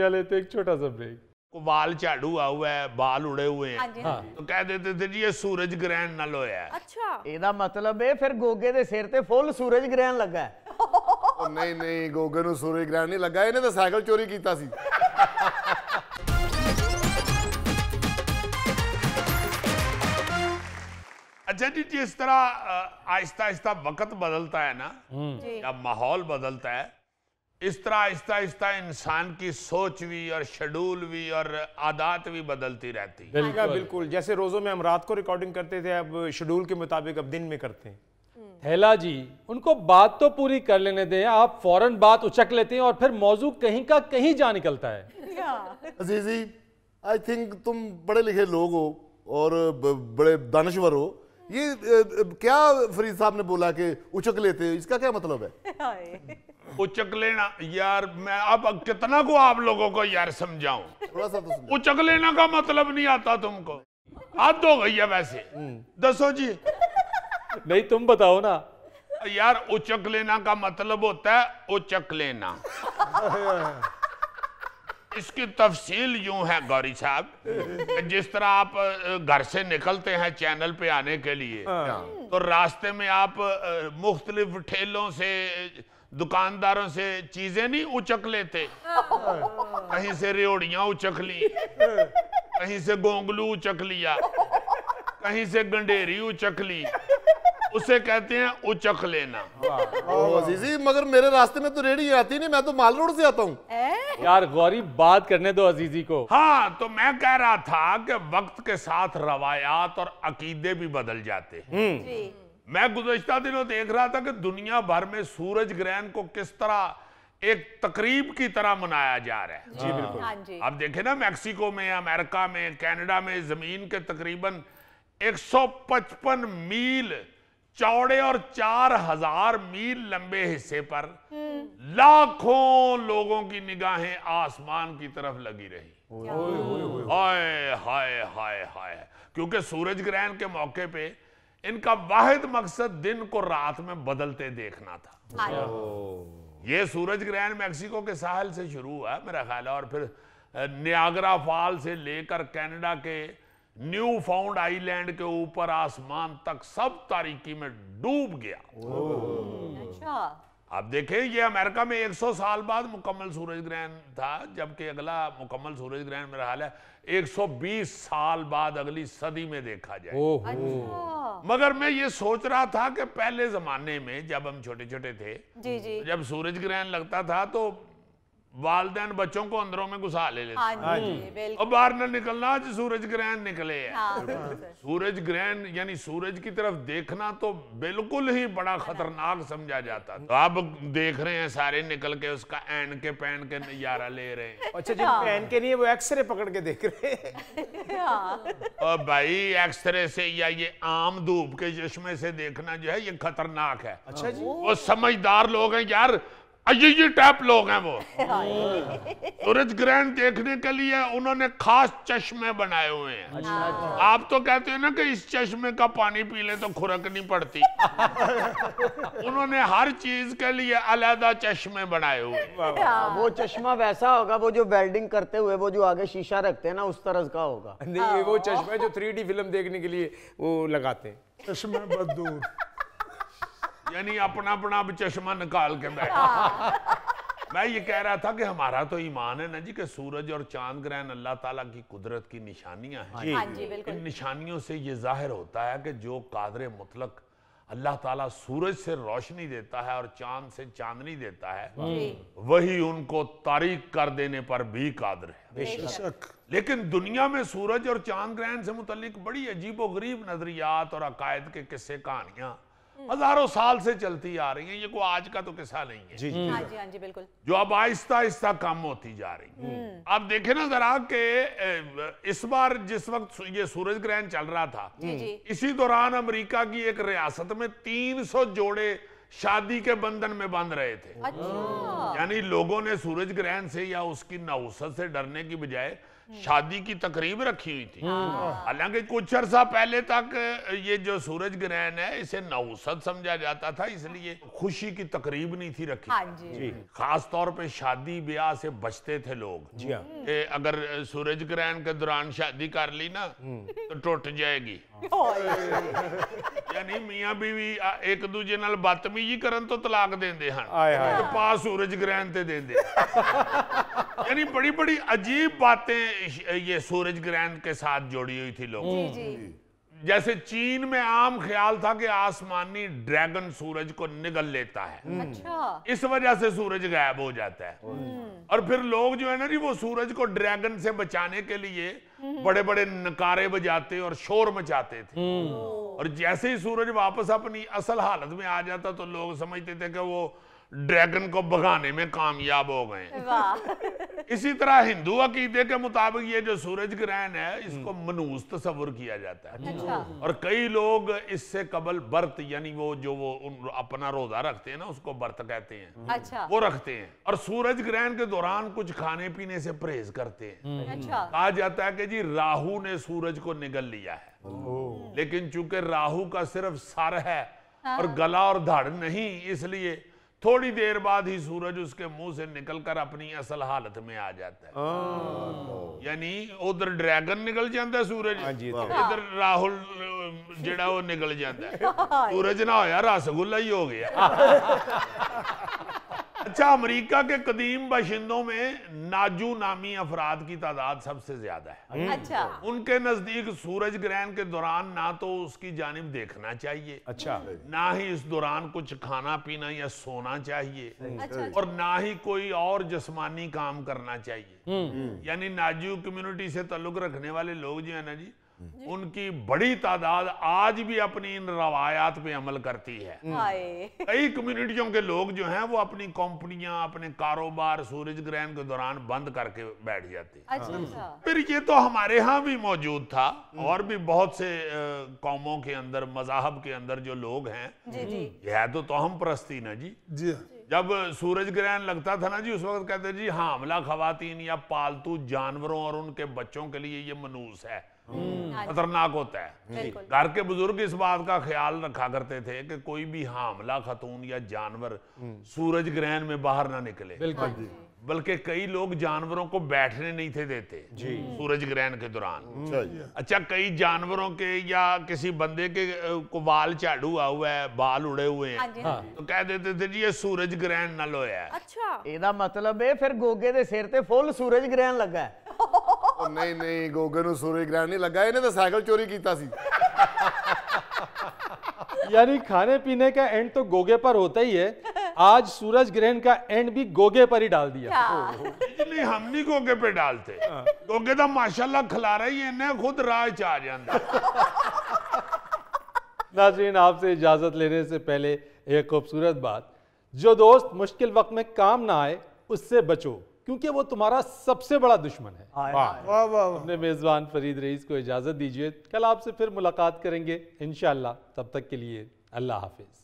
लेते एक छोटा सा ब्रेक को बाल झाड़ू हुआ है बाल उड़े हुए हैं हाँ हाँ हाँ। तो कह देते थे जी ये सूरज ग्रहण न होया है अच्छा ਇਹਦਾ मतलब है फिर गोगे दे सिर ते फुल सूरज ग्रहण लगा है ओ, नहीं नहीं गोगे नु सूरज ग्रहण नहीं लगा इने तो साइकिल चोरी कीता सी अच्छा जी जिस तरह आहिस्ता आहिस्ता वक्त बदलता है ना या माहौल बदलता है इस तरह आहिस्ता आहिस्ता इंसान की सोच भी और शेड्यूल भी और आदत भी बदलती रहती है बिल्कुल।, बिल्कुल जैसे रोज़ों में हम रात को रिकॉर्डिंग करते थे अब शेड्यूल के मुताबिक अब दिन में करते हैं हम्म। हेला जी उनको बात तो पूरी कर लेने दें आप फौरन बात उचक लेते हैं और फिर मौजू कहीं का कहीं जा निकलता है अजीजी आई थिंक तुम बड़े लिखे लोग हो और बड़े दानश्वर हो ये क्या फरीद साहब ने बोला कि उचक लेते हो इसका क्या मतलब है उचक लेना यार मैं अब कितना को आप लोगों को यार समझाऊं थोड़ा सा तो उचक लेना का मतलब नहीं आता तुमको हाथ हो गई है वैसे हम्म। दसो जी नहीं तुम बताओ ना यार उचक लेना का मतलब होता है उचक लेना इसकी तफसील यू है गौरी साहब जिस तरह आप घर से निकलते हैं चैनल पे आने के लिए हाँ। हाँ। तो रास्ते में आप मुख्तलिफ ठेलों से दुकानदारों से चीजें नहीं उचक लेते कहीं से रेवड़िया उचक ली कहीं से गोंगलू उचक लिया कहीं से गंडेरी उचक ली उसे कहते हैं उचक लेना अजीजी मगर मेरे रास्ते में तो रेडी आती नहीं मैं तो माल रोड से आता हूँ यार गौरी बात करने दो अजीजी को हाँ तो मैं कह रहा था कि वक्त के साथ रवायात और अकीदे भी बदल जाते हैं हम्म। मैं गुजशत दिनों देख रहा था कि दुनिया भर में सूरज ग्रहण को किस तरह एक तकरीब की तरह मनाया जा रहा है जी बिल्कुल आप हाँ देखे ना मैक्सिको में अमेरिका में कनाडा में जमीन के तकरीबन 155 मील चौड़े और चार हजार मील लंबे हिस्से पर लाखों लोगों की निगाहें आसमान की तरफ लगी रही हाय हाय हाय हाय क्योंकि सूरज ग्रहण के मौके पे इनका वाहिद मकसद दिन को रात में बदलते देखना था हाँ ये सूरज ग्रहण मैक्सिको के साहल से शुरू हुआ मेरा ख्याल है और फिर न्यागरा फॉल से लेकर कनाडा के न्यू फाउंड आइलैंड के ऊपर आसमान तक सब तारीखी में डूब गया अच्छा अब देखें ये अमेरिका में 100 साल बाद मुकम्मल सूरज ग्रहण था जबकि अगला मुकम्मल सूरज ग्रहण मेरा हाल है 120 साल बाद अगली सदी में देखा जाए अच्छा। मगर मैं ये सोच रहा था कि पहले जमाने में जब हम छोटे छोटे थे जी जी। जब सूरज ग्रहण लगता था तो वालदेन बच्चों को अंदरों में घुसा ले लेते और हाँ हम्म। बाहर न निकलना आज सूरज ग्रहण निकले है हाँ, सूरज ग्रहण यानी सूरज की तरफ देखना तो बिल्कुल ही बड़ा खतरनाक समझा जाता तो आप देख रहे हैं सारे निकल के उसका एन के पैन के नजारा ले रहे हैं अच्छा जी हाँ। पैन के नहीं वो एक्सरे पकड़ के देख रहे हैं और भाई एक्सरे से या ये आम धूप के चश्मे से देखना जो है ये खतरनाक है अच्छा जी वो समझदार लोग हैं यार अजीजी टाइप लोग हैं वो हाँ। सूरज ग्रहण देखने के लिए उन्होंने खास चश्मे बनाए हुए हैं अच्छा, अच्छा। आप तो कहते हो ना कि इस चश्मे का पानी पी ले तो खुरक नहीं पड़ती उन्होंने हर चीज के लिए अलहदा चश्मे बनाए हुए हाँ। वो चश्मा वैसा होगा वो जो वेल्डिंग करते हुए वो जो आगे शीशा रखते हैं ना उस तरह का होगा नहीं वो हाँ। चश्मा जो थ्री फिल्म देखने के लिए वो लगाते हैं चश्मे बदूर यानी अपना अपना अब चश्मा निकाल के बैठ हाँ। मैं ये कह रहा था कि हमारा तो ईमान है ना जी कि सूरज और चांद ग्रहण अल्लाह ताला की कुदरत की निशानियां हैं हाँ जी, जी, इन निशानियों से ये जाहिर होता है कि जो कादर मुतलक अल्लाह ताला सूरज से रोशनी देता है और चांद से चांदनी देता है हम्म, वही उनको तारीख कर देने पर भी कादर है लेकिन दुनिया में सूरज और चांद ग्रहण से मुतलिक बड़ी अजीब गरीब नजरियात और अकायद के किस्से कहानियां हम्म। हजारों साल से चलती आ रही है ये को आज का तो किस्सा नहीं है जी जी हाँ जी हाँ जी बिल्कुल जो अब आहिस्ता आहिस्ता कम होती जा रही है आप हम्म। देखे ना जरा के इस बार जिस वक्त ये सूरज ग्रहण चल रहा था इसी दौरान अमेरिका की एक रियासत में 300 जोड़े शादी के बंधन में बंध रहे थे अच्छा। यानी लोगों ने सूरज ग्रहण से या उसकी नौसत से डरने की बजाय शादी की तकरीब रखी हुई थी हाँ। हालांकि कुछ अरसा पहले तक ये जो सूरज ग्रहण है इसे नौसत समझा जाता था इसलिए खुशी की तकरीब नहीं थी रखी हाँ जी। खास तौर पे शादी ब्याह से बचते थे लोग जी हाँ। अगर सूरज ग्रहण के दौरान शादी कर ली ना हम्म। तो टूट जाएगी यानी मियां बीवी एक दूजे ਨਾਲ कर तो तलाक दें ਤਲਾਕ ਦਿੰਦੇ ਹਨ ਆਏ ਹਾਏ ਤੇ ਪਾ ਸੂਰਜ ਗ੍ਰਹਿਣ ਤੇ ਦਿੰਦੇ ਯਾਨੀ ਬੜੀ ਬੜੀ ये सूरज ग्रहण के साथ जोड़ी हुई थी लोग हम्म। जैसे चीन में आम ख्याल था कि आसमानी ड्रैगन सूरज को निगल लेता है हम्म। अच्छा। इस वजह से सूरज गायब हो जाता है हम्म। और फिर लोग जो है ना जी वो सूरज को ड्रैगन से बचाने के लिए बड़े बड़े नकारे बजाते और शोर मचाते थे और जैसे ही सूरज वापस अपनी असल हालत में आ जाता तो लोग समझते थे कि वो ड्रैगन को भगाने में कामयाब हो गए इसी तरह हिंदू अकीदे के मुताबिक ये जो सूरज ग्रहण है इसको हम्म। मनूस तस्वुर किया जाता है अच्छा। और कई लोग इससे कबल बर्त यानी वो जो वो अपना रोजा रखते हैं ना उसको बर्त कहते हैं हम्म। अच्छा। वो रखते हैं और सूरज ग्रहण के दौरान कुछ खाने पीने से परहेज करते हैं हम्म। अच्छा। कहा जाता है कि जी राहु ने सूरज को निगल लिया है लेकिन चूंकि राहू का सिर्फ सर है हाँ। और गला और धड़ नहीं इसलिए थोड़ी देर बाद ही सूरज उसके मुंह से निकलकर अपनी असल हालत में आ जाता है हाँ। यानी उधर ड्रैगन निकल जाता है सूरज हाँ इधर राहुल जेड़ा वो निकल जाता है हाँ। सूरज ना होया रसगुल्ला ही हो गया अच्छा अमेरिका के कदीम बाशिंदों में नाजू नामी अफराद की तादाद सबसे ज्यादा है हम्म। अच्छा उनके नजदीक सूरज ग्रहण के दौरान ना तो उसकी जानब देखना चाहिए अच्छा ना ही इस दौरान कुछ खाना पीना या सोना चाहिए अच्छा, अच्छा, अच्छा। और ना ही कोई और जसमानी काम करना चाहिए हम्म। यानी नाजू कम्युनिटी से ताल्लुक रखने वाले लोग जो है ना जी उनकी बड़ी तादाद आज भी अपनी इन रवायात पे अमल करती है हम्म। कई कम्युनिटियों के लोग जो हैं वो अपनी कंपनियां अपने कारोबार सूरज ग्रहण के दौरान बंद करके बैठ जाती अच्छा, हाँ। अच्छा। फिर ये तो हमारे यहाँ भी मौजूद था और भी बहुत से कौमों के अंदर मजाहब के अंदर जो लोग हैं हम्म। यह तो, हम प्रस्ती ना जी हाँ। जी जब सूरज ग्रहण लगता था ना जी उस वक्त कहते जी हाँ हमला खातन या पालतू जानवरों और उनके बच्चों के लिए ये मनूस है हम्म। हाँ खतरनाक होता है घर के बुजुर्ग इस बात का ख्याल रखा करते थे कि कोई भी हामला खतून या जानवर हम्म। सूरज ग्रहण में बाहर ना निकले हाँ बल्कि कई लोग जानवरों को बैठने नहीं थे देते सूरज ग्रहण के दौरान हम्म। अच्छा कई जानवरों के या किसी बंदे के को बाल झाड़ू हुआ हुआ है बाल उड़े हुए हैं हाँ तो कह देते थे जी ये सूरज ग्रहण ना लोया अच्छा मतलब है फिर गोगे दे सिर ते फुल सूरज ग्रहण लगा है नहीं नहीं ਨਹੀਂ ਗੋਗਨ ग्रहण नहीं लगा इन्हें तो सैकल चोरी किया यानी खाने पीने का एंड तो गोगे पर होता ही है आज सूरज ग्रहण का एंड भी गोगे पर ही डाल दिया नहीं हम नहीं गोगे पे डालते गोगे तो माशाल्लाह खिला रही है ना खुद राय च आ नाजरीन आपसे इजाजत लेने से पहले एक खूबसूरत बात जो दोस्त मुश्किल वक्त में काम ना आए उससे बचो क्योंकि वो तुम्हारा सबसे बड़ा दुश्मन है अपने मेज़बान फरीद रईस को इजाज़त दीजिए कल आपसे फिर मुलाकात करेंगे इनशाला तब तक के लिए अल्लाह हाफिज़